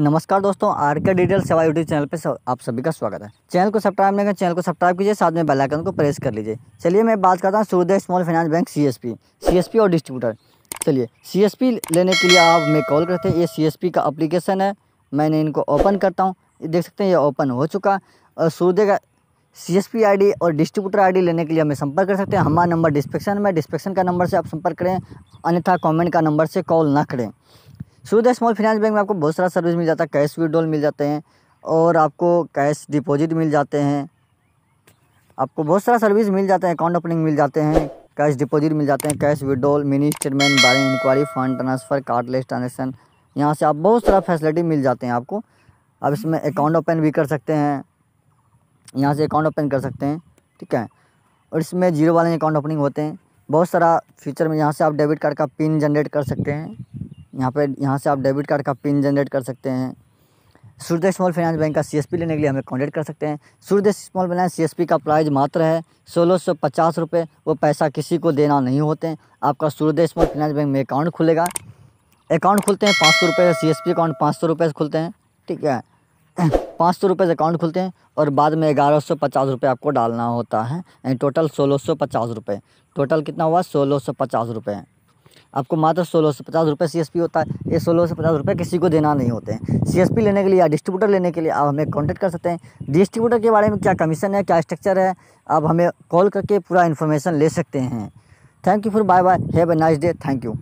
नमस्कार दोस्तों आर के डिटेल सेवा यूट्यूब चैनल पर आप सभी का स्वागत है चैनल को सब्सक्राइब नहीं चैनल को सब्सक्राइब कीजिए साथ में बेल आइकन को प्रेस कर लीजिए चलिए मैं बात करता हूँ Suryoday small finance bank CSP CSP और डिस्ट्रीब्यूटर चलिए सीएसपी लेने के लिए आप मैं कॉल करते हैं ये पी का अप्लीकेशन है मैंने इनको ओपन करता हूँ देख सकते हैं ये ओपन हो चुका और सूर्योदय का C S P I D और डिस्ट्रीब्यूटर आई डी लेने के लिए हमें संपर्क कर सकते हैं हमारा नंबर डिस्क्रिप्शन में डिस्क्रिप्शन का नंबर से आप संपर्क करें अन्यथा कॉमेंट का नंबर से कॉल ना करें सूर्य स्मॉल फाइनेंस बैंक में आपको बहुत सारा सर्विस मिल जाता है कैश विड्रॉल मिल जाते हैं और आपको कैश डिपॉजिट मिल जाते हैं आपको बहुत सारा सर्विस मिल जाते हैं अकाउंट ओपनिंग मिल जाते हैं कैश डिपॉजिट मिल जाते हैं कैश विड्रॉल मिनी स्टेटमेंट बारिंग enquiry fund transfer cardless transaction यहाँ से आप बहुत सारा फैसिलिटी मिल जाते हैं आपको आप इसमें अकाउंट ओपन भी कर सकते हैं यहाँ से अकाउंट ओपन कर सकते हैं ठीक है और इसमें जीरो वाले अकाउंट ओपनिंग होते हैं बहुत सारा फ्यूचर में यहाँ से आप डेबिट कार्ड का पिन जनरेट कर सकते हैं यहाँ पे यहाँ से आप डेबिट कार्ड का पिन जनरेट कर सकते हैं सूर्य स्मॉल फाइनेंस बैंक का सीएसपी लेने के लिए हमें कॉन्टेक्ट कर सकते हैं सूर्य स्मॉल फाइनेंस सीएसपी का प्राइस मात्र है सोलह सौ पचास रुपये वो पैसा किसी को देना नहीं होते हैं आपका सूर्य स्मॉल फाइनेंस बैंक में अकाउंट खुलेगा अकाउंट खुलते हैं पाँच सौ रुपये सी एस अकाउंट पाँच सौ रुपये से खुलते हैं ठीक है पाँच सौ रुपये से अकाउंट खुलते हैं और बाद में ग्यारह सौ पचास रुपये आपको डालना होता है टोटल सोलह सौ पचास रुपये टोटल कितना हुआ सोलह सौ पचास रुपये आपको मात्र सोलह से पचास रुपये सी एस पी होता है ये सोलह से पचास रुपये किसी को देना नहीं होते हैं सी एस पी लेने के लिए या डिस्ट्रीब्यूटर लेने के लिए आप हमें कॉन्टैक्ट कर सकते हैं डिस्ट्रीब्यूटर के बारे में क्या कमीशन है क्या स्ट्रक्चर है आप हमें कॉल करके पूरा इन्फॉर्मेशन ले सकते हैं थैंक यू फिर bye bye have a nice day thank you